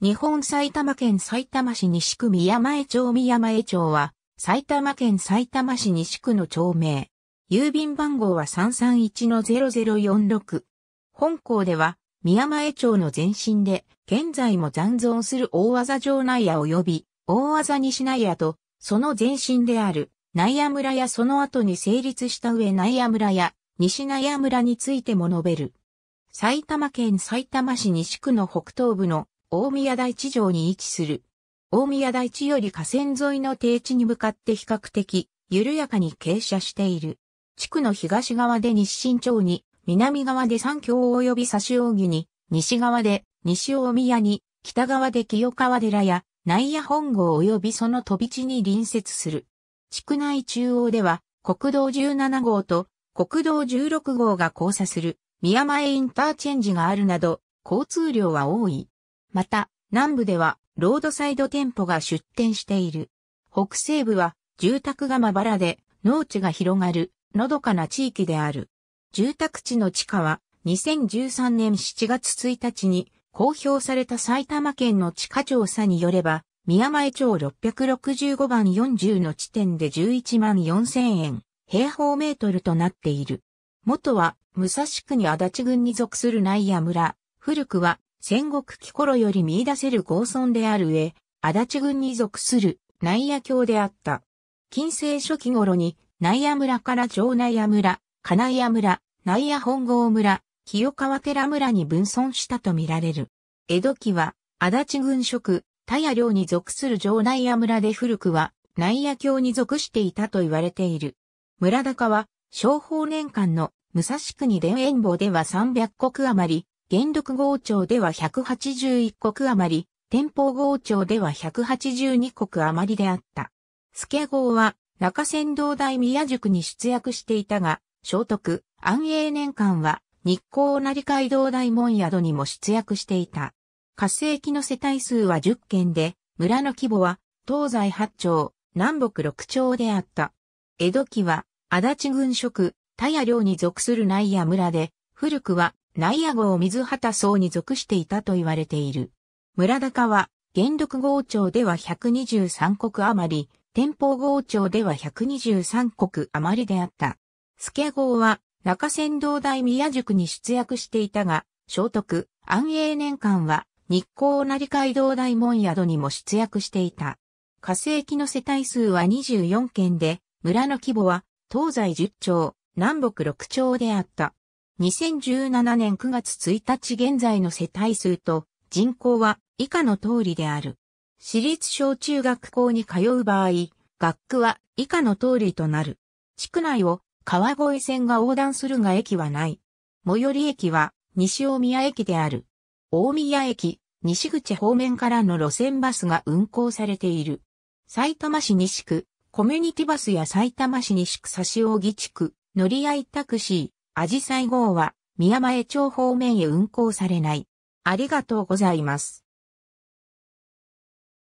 日本埼玉県埼玉市西区宮前町宮前町は、埼玉県埼玉市西区の町名。郵便番号は331-0046。本校では、宮前町の前身で、現在も残存する大技城内野及び、大技西内野と、その前身である、内野村やその後に成立した上内野村や、西内野村についても述べる。埼玉県埼玉市西区の北東部の大宮台地上に位置する。大宮台地より河川沿いの低地に向かって比較的緩やかに傾斜している。地区の東側で日新町に、南側で三峡及び差し扇に、西側で西大宮に、北側で清川寺や内野本郷及びその飛び地に隣接する。地区内中央では国道17号と国道16号が交差する宮前インターチェンジがあるなど交通量は多い。また、南部では、ロードサイド店舗が出店している。北西部は、住宅がまばらで、農地が広がる、のどかな地域である。住宅地の地価は、2013年7月1日に、公表された埼玉県の地価調査によれば、宮前町665番40の地点で11万4000円、平方メートルとなっている。元は、武蔵区に足立郡に属する内野村、古くは戦国期頃より見出せる豪村である上、足立郡に属する内野郷であった。近世初期頃に内野村から城内野村、金谷村、内野本郷村、清川寺村に分村したとみられる。江戸期は足立郡職、田谷領に属する城内野村で古くは内野郷に属していたと言われている。村高は、商法年間の武蔵国伝園坊では300国余り、元禄号庁では181国余り、天保号庁では182国余りであった。助号は中山道大宮塾に出役していたが、聖徳、安永年間は日光成街道大門宿にも出役していた。活性期の世帯数は10件で、村の規模は東西8町、南北6町であった。江戸期は足立軍職、田谷領に属する内野村で、古くは内野号水畑荘に属していたと言われている。村高は、元禄号庁では123国余り、天保号庁では123国余りであった。助号は、中山道大宮塾に出役していたが、聖徳、安永年間は、日光成街道大門宿にも出役していた。火星期の世帯数は24件で、村の規模は、東西10町、南北6町であった。2017年9月1日現在の世帯数と人口は以下の通りである。私立小中学校に通う場合、学区は以下の通りとなる。地区内を川越線が横断するが駅はない。最寄り駅は西大宮駅である。大宮駅、西口方面からの路線バスが運行されている。埼玉市西区、コミュニティバスや埼玉市西区差し扇地区、乗り合いタクシー。アジサイ号は宮前町方面へ運行されない。ありがとうございます。